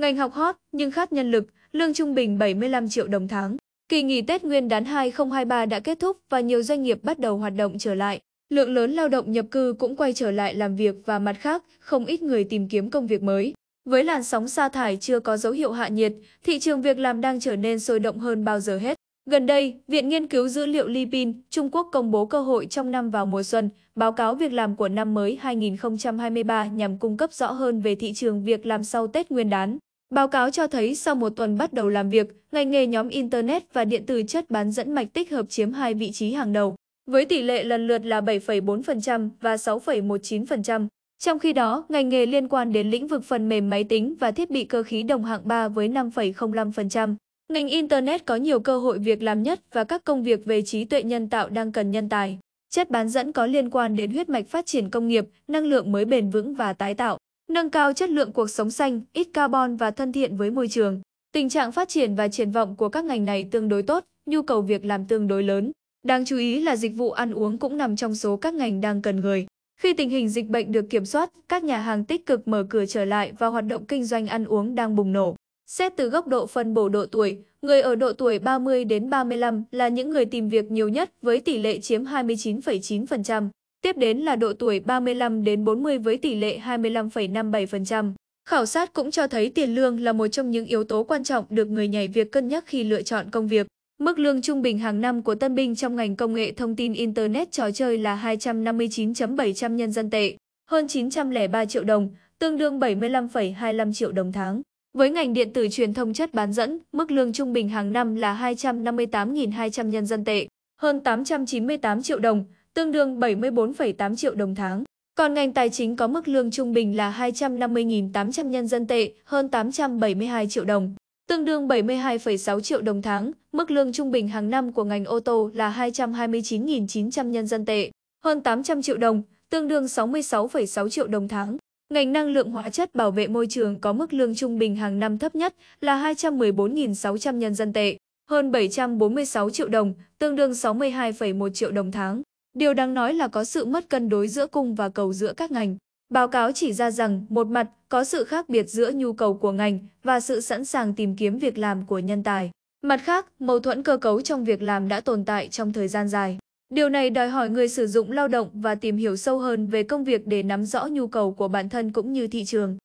Ngành học hot nhưng khát nhân lực, lương trung bình 75 triệu đồng tháng. Kỳ nghỉ Tết Nguyên đán 2023 đã kết thúc và nhiều doanh nghiệp bắt đầu hoạt động trở lại. Lượng lớn lao động nhập cư cũng quay trở lại làm việc và mặt khác, không ít người tìm kiếm công việc mới. Với làn sóng sa thải chưa có dấu hiệu hạ nhiệt, thị trường việc làm đang trở nên sôi động hơn bao giờ hết. Gần đây, Viện Nghiên cứu Dữ liệu Libin, Trung Quốc công bố cơ hội trong năm vào mùa xuân, báo cáo việc làm của năm mới 2023 nhằm cung cấp rõ hơn về thị trường việc làm sau Tết Nguyên đán. Báo cáo cho thấy sau một tuần bắt đầu làm việc, ngành nghề nhóm Internet và điện tử chất bán dẫn mạch tích hợp chiếm hai vị trí hàng đầu, với tỷ lệ lần lượt là 7,4% và 6,19%. Trong khi đó, ngành nghề liên quan đến lĩnh vực phần mềm máy tính và thiết bị cơ khí đồng hạng 3 với 5,05%. Ngành Internet có nhiều cơ hội việc làm nhất và các công việc về trí tuệ nhân tạo đang cần nhân tài. Chất bán dẫn có liên quan đến huyết mạch phát triển công nghiệp, năng lượng mới bền vững và tái tạo nâng cao chất lượng cuộc sống xanh, ít carbon và thân thiện với môi trường. Tình trạng phát triển và triển vọng của các ngành này tương đối tốt, nhu cầu việc làm tương đối lớn. Đáng chú ý là dịch vụ ăn uống cũng nằm trong số các ngành đang cần người. Khi tình hình dịch bệnh được kiểm soát, các nhà hàng tích cực mở cửa trở lại và hoạt động kinh doanh ăn uống đang bùng nổ. Xét từ góc độ phân bổ độ tuổi, người ở độ tuổi 30 đến 35 là những người tìm việc nhiều nhất với tỷ lệ chiếm 29,9%. Tiếp đến là độ tuổi 35 đến 40 với tỷ lệ 25,57%. Khảo sát cũng cho thấy tiền lương là một trong những yếu tố quan trọng được người nhảy việc cân nhắc khi lựa chọn công việc. Mức lương trung bình hàng năm của tân binh trong ngành công nghệ thông tin Internet trò chơi là 259.700 nhân dân tệ, hơn 903 triệu đồng, tương đương 75,25 triệu đồng tháng. Với ngành điện tử truyền thông chất bán dẫn, mức lương trung bình hàng năm là 258.200 nhân dân tệ, hơn 898 triệu đồng, tương đương 74,8 triệu đồng tháng. Còn ngành tài chính có mức lương trung bình là 250.800 nhân dân tệ, hơn 872 triệu đồng, tương đương 72,6 triệu đồng tháng. Mức lương trung bình hàng năm của ngành ô tô là 229.900 nhân dân tệ, hơn 800 triệu đồng, tương đương 66,6 triệu đồng tháng. Ngành năng lượng hóa chất bảo vệ môi trường có mức lương trung bình hàng năm thấp nhất là 214.600 nhân dân tệ, hơn 746 triệu đồng, tương đương 62,1 triệu đồng tháng. Điều đáng nói là có sự mất cân đối giữa cung và cầu giữa các ngành. Báo cáo chỉ ra rằng, một mặt, có sự khác biệt giữa nhu cầu của ngành và sự sẵn sàng tìm kiếm việc làm của nhân tài. Mặt khác, mâu thuẫn cơ cấu trong việc làm đã tồn tại trong thời gian dài. Điều này đòi hỏi người sử dụng lao động và tìm hiểu sâu hơn về công việc để nắm rõ nhu cầu của bản thân cũng như thị trường.